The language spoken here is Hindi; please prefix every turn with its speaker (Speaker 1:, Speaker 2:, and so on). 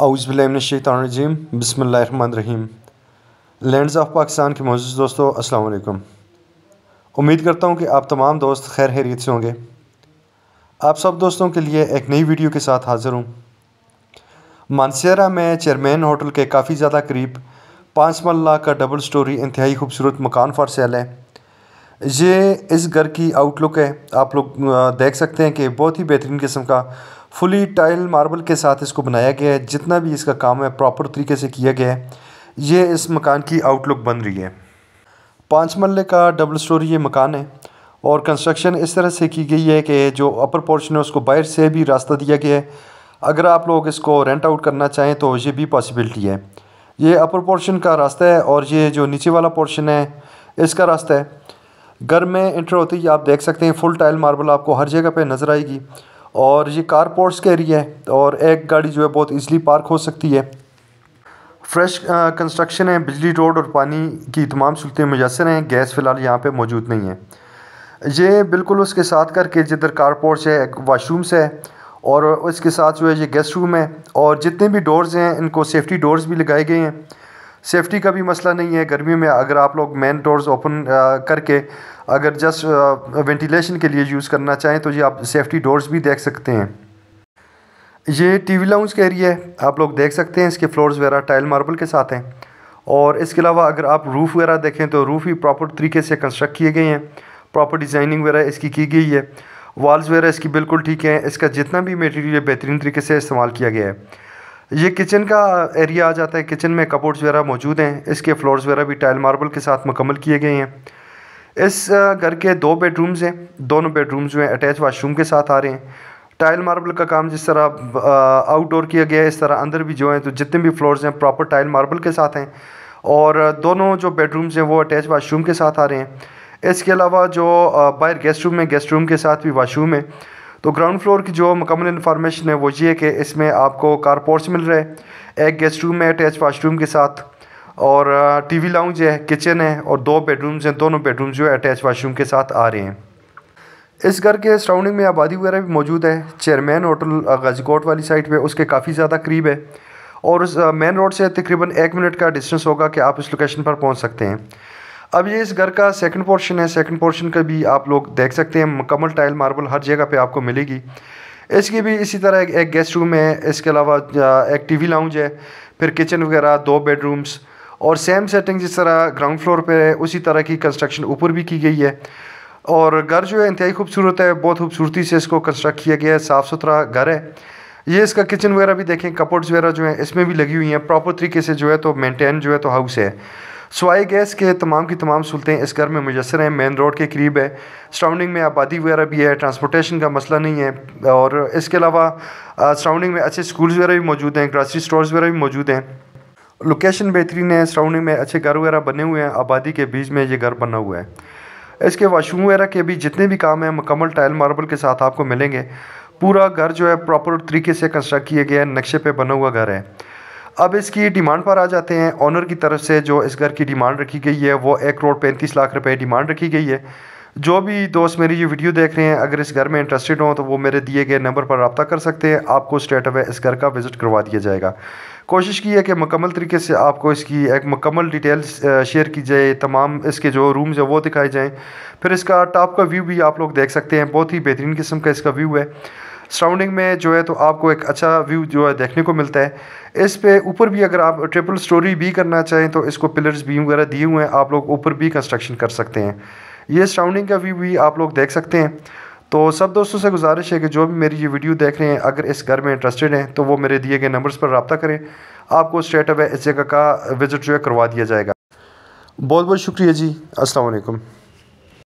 Speaker 1: आउज़बिल्लिमिनशैतरजीम रहीम लैंडस ऑफ पाकिस्तान के मौजूद दोस्तों असलकम उम्मीद करता हूँ कि आप तमाम दोस्त खैर हैरियत से होंगे आप सब दोस्तों के लिए एक नई वीडियो के साथ हाज़िर हूँ मानसियारा में चेयरमैन होटल के काफ़ी ज़्यादा करीब पाँच मल्ला का डबल स्टोरी इंतहाई खूबसूरत मकान फॉर सेल है ये इस घर की आउटलुक है आप लोग देख सकते हैं कि बहुत ही बेहतरीन किस्म का फुली टाइल मार्बल के साथ इसको बनाया गया है जितना भी इसका काम है प्रॉपर तरीके से किया गया है ये इस मकान की आउटलुक बन रही है पाँच मल्ले का डबल स्टोरी ये मकान है और कंस्ट्रक्शन इस तरह से की गई है कि जो अपर पोर्शन है उसको बाहर से भी रास्ता दिया गया है अगर आप लोग इसको रेंट आउट करना चाहें तो ये भी पॉसिबिलिटी है ये अपर पोर्शन का रास्ता है और ये जो नीचे वाला पोर्शन है इसका रास्ता है घर में इंटर होते ही आप देख सकते हैं फुल टाइल मार्बल आपको हर जगह पे नज़र आएगी और ये कारपोर्ट्स का एरिया है और एक गाड़ी जो है बहुत ईजिली पार्क हो सकती है फ्रेश कंस्ट्रक्शन है बिजली रोड और पानी की तमाम सहूलतें मुजसर हैं गैस फ़िलहाल यहाँ पर मौजूद नहीं है ये बिल्कुल उसके साथ करके जिधर कारपोर्ट्स है एक वाशरूम्स है और इसके साथ जो है ये गेस्ट रूम है और जितने भी डोर्स हैं इनको सेफ्टी डोर्स भी लगाए गए हैं सेफ्टी का भी मसला नहीं है गर्मी में अगर आप लोग मेन डोर्स ओपन करके अगर जस्ट वेंटिलेशन के लिए यूज़ करना चाहें तो ये आप सेफ्टी डोर्स भी देख सकते हैं ये टीवी लाउंज का एरिया है आप लोग देख सकते हैं इसके फ्लोर्स वगैरह टाइल मार्बल के साथ हैं और इसके अलावा अगर आप रूफ़ वगैरह देखें तो रूफ़ भी प्रॉपर तरीके से कंस्ट्रक्ट किए गए हैं प्रॉपर डिज़ाइनिंग वगैरह इसकी की गई है वॉल्स वगैरह इसकी बिल्कुल ठीक है इसका जितना भी मटेरियल बेहतरीन तरीके से इस्तेमाल किया गया है ये किचन का एरिया आ जाता है किचन में कपबोर्ड्स वगैरह मौजूद हैं इसके फ्लोर्स वगैरह भी टाइल मार्बल के साथ मुकम्मल किए गए हैं इस घर के दो बेडरूम्स हैं दोनों बेडरूम्स हैं अटैच वाशरूम के साथ आ रहे हैं टाइल मार्बल का काम जिस तरह आउटडोर किया गया है इस तरह अंदर भी जो है तो जितने भी फ्लोर्स हैं प्रॉपर टाइल मार्बल के साथ हैं और दोनों जो बेडरूम्स हैं वो अटैच वाशरूम के साथ आ रहे हैं इसके अलावा जो बाहर गेस्ट रूम है गेस्ट रूम के साथ भी वाशरूम है तो ग्राउंड फ्लोर की जो मुकम्मल इन्फॉर्मेशन है वो ये कि इसमें आपको कारपोर्ट्स मिल रहे हैं एक गेस्ट रूम है अटैच वाशरूम के साथ और टीवी लाउंज है किचन है और दो बेडरूम्स हैं दोनों बेडरूम जो है अटैच वाशरूम के साथ आ रहे हैं इस घर के सराउंडिंग में आबादी वगैरह भी मौजूद है चेयरमैन होटल गजकोट वाली साइड पर उसके काफ़ी ज़्यादा करीब है और उस मेन रोड से तकरीबन एक मिनट का डिस्टेंस होगा कि आप इस लोकेशन पर पहुंच सकते हैं अब ये इस घर का सेकंड पोर्शन है सेकंड पोर्शन का भी आप लोग देख सकते हैं मुकम्मल टाइल मार्बल हर जगह पे आपको मिलेगी इसकी भी इसी तरह एक गेस्ट रूम है इसके अलावा एक टीवी लाउंज है फिर किचन वगैरह दो बेडरूम्स और सेम सेटिंग जिस तरह ग्राउंड फ्लोर पर है उसी तरह की कंस्ट्रक्शन ऊपर भी की गई है और घर जो है इंतहाई खूबसूरत है बहुत खूबसूरती से इसको कंस्ट्रक्ट किया गया है साफ़ सुथरा घर है ये इसका किचन वगैरह भी देखें कपड़्स वगैरह जो है इसमें भी लगी हुई हैं प्रॉपर तरीके से जो है तो मेंटेन जो है तो हाउस है सवाई गैस के तमाम की तमाम सूलतें इस घर में मुजसर हैं मेन रोड के करीब है सराउंडिंग में आबादी वगैरह भी है ट्रांसपोर्टेशन का मसला नहीं है और इसके अलावा सराउंडिंग में अच्छे स्कूल्स वगैरह भी मौजूद हैं ग्रासरी स्टोर्स वगैरह भी मौजूद हैं लोकेशन बेहतरीन है सराउंडिंग में अच्छे घर वगैरह बने हुए हैं आबादी के बीच में ये घर बना हुआ है इसके वाशरूम वगैरह के भी जितने भी काम हैं मुकम्मल टाइल मार्बल के साथ आपको मिलेंगे पूरा घर जो है प्रॉपर तरीके से कंस्ट्रक्ट किया गया है नक्शे पे बना हुआ घर है अब इसकी डिमांड पर आ जाते हैं ऑनर की तरफ से जो इस घर की डिमांड रखी गई है वो एक करोड़ पैंतीस लाख रुपए डिमांड रखी गई है जो भी दोस्त मेरी ये वीडियो देख रहे हैं अगर इस घर में इंटरेस्टेड हों तो वो मेरे दिए गए नंबर पर रबता कर सकते हैं आपको स्टेट अवे इस घर का विज़िट करवा दिया जाएगा कोशिश की है कि मुकम्मल तरीके से आपको इसकी एक मुकम्मल डिटेल्स शेयर की जाए तमाम इसके जो रूम्स हैं वो दिखाए जाएँ फिर इसका टॉप का व्यू भी आप लोग देख सकते हैं बहुत ही बेहतरीन किस्म का इसका व्यू है सराउंडिंग में जो है तो आपको एक अच्छा व्यू जो है देखने को मिलता है इस पे ऊपर भी अगर आप ट्रिपल स्टोरी भी करना चाहें तो इसको पिलर्स भी वगैरह दिए हुए हैं आप लोग ऊपर भी कंस्ट्रक्शन कर सकते हैं ये सराउंडिंग का व्यू भी आप लोग देख सकते हैं तो सब दोस्तों से गुजारिश है कि जो भी मेरी ये वीडियो देख रहे हैं अगर इस घर में इंटरेस्टेड हैं तो वो मेरे दिए गए नंबर्स पर रबता करें आपको स्ट्रेट अवे इस जगह का विज़िट जो है करवा दिया जाएगा बहुत बहुत शुक्रिया जी असलकम